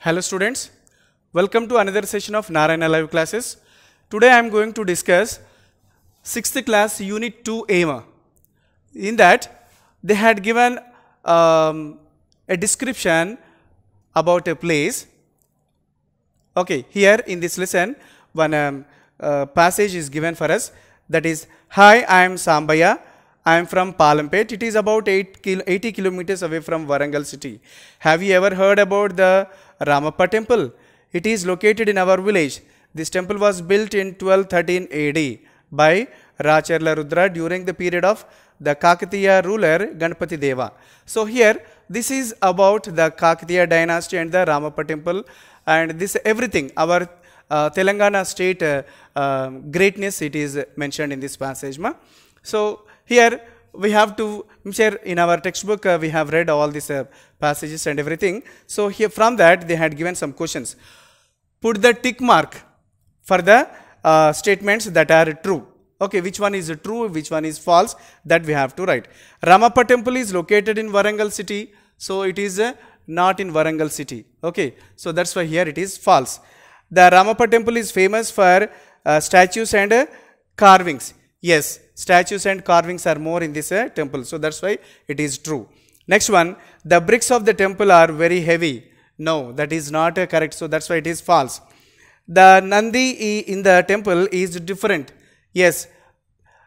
Hello students, welcome to another session of Narayana Live classes. Today I am going to discuss 6th class unit 2 AMA. In that they had given um, a description about a place. Okay, here in this lesson one um, uh, passage is given for us that is Hi, I am Sambaya. I am from Palampet. It is about 8 kil 80 kilometers away from Varangal city. Have you ever heard about the Ramappa temple. It is located in our village. This temple was built in 1213 AD by Racharla Rudra during the period of the Kakatiya ruler Ganpati Deva. So here this is about the Kakatiya dynasty and the Ramappa temple and this everything our uh, Telangana state uh, uh, greatness it is mentioned in this passage. Ma. So here we have to share in our textbook uh, we have read all these uh, passages and everything so here from that they had given some questions put the tick mark for the uh, statements that are true okay which one is true which one is false that we have to write ramappa temple is located in varangal city so it is uh, not in varangal city okay so that's why here it is false the ramappa temple is famous for uh, statues and uh, carvings yes statues and carvings are more in this uh, temple. So that's why it is true. Next one, the bricks of the temple are very heavy. No, that is not uh, correct. So that's why it is false. The Nandi in the temple is different. Yes,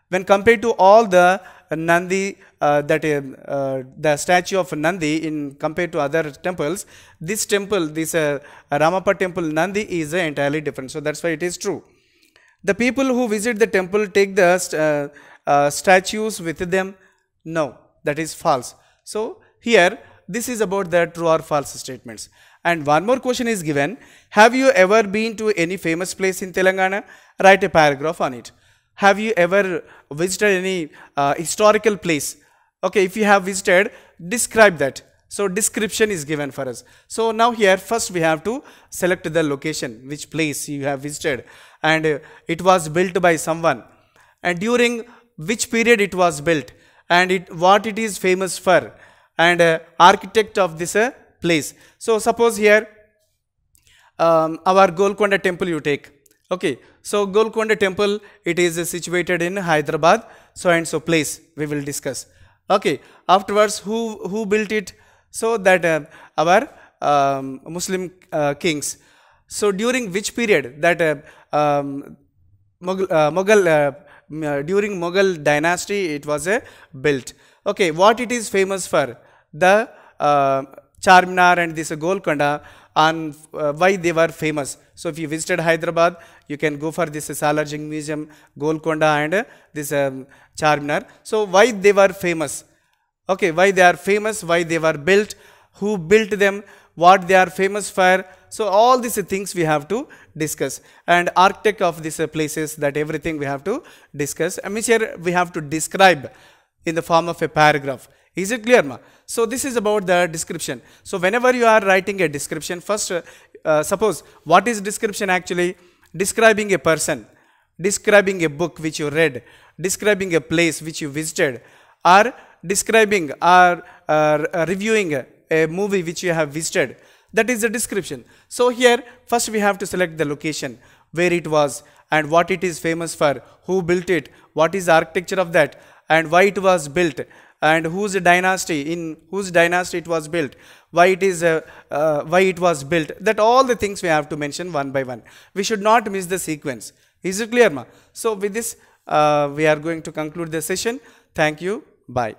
when compared to all the Nandi, uh, that uh, uh the statue of Nandi in compared to other temples, this temple, this uh, Ramappa temple Nandi is uh, entirely different. So that's why it is true. The people who visit the temple take the uh, uh, statues with them. No, that is false. So here, this is about the true or false statements. And one more question is given. Have you ever been to any famous place in Telangana? Write a paragraph on it. Have you ever visited any uh, historical place? Okay, if you have visited, describe that. So description is given for us. So now here first we have to select the location, which place you have visited and it was built by someone and during which period it was built and it, what it is famous for and uh, architect of this uh, place. So suppose here um, our Golconda temple you take. Okay, so Golconda temple, it is situated in Hyderabad, so and so place we will discuss. Okay, afterwards who, who built it? so that uh, our um, Muslim uh, kings. So during which period that uh, um, Mughal, uh, uh, uh, during Mughal dynasty it was built. Okay, what it is famous for? The Charminar and this Golconda on why they were famous. So if you visited Hyderabad, you can go for this uh, Museum, Golconda and this um, Charminar. So why they were famous? okay why they are famous why they were built who built them what they are famous for so all these things we have to discuss and architect of these places that everything we have to discuss I mean, here we have to describe in the form of a paragraph is it clear ma? So this is about the description. So whenever you are writing a description, first uh, uh, suppose what is description actually? Describing a person, describing a book which you read, describing a place which you visited or describing or uh, reviewing a movie which you have visited. That is the description. So here, first we have to select the location where it was and what it is famous for, who built it, what is the architecture of that and why it was built and whose dynasty, in whose dynasty it was built, why it is, uh, uh, why it was built. That all the things we have to mention one by one. We should not miss the sequence. Is it clear ma? So with this, uh, we are going to conclude the session. Thank you. Bye.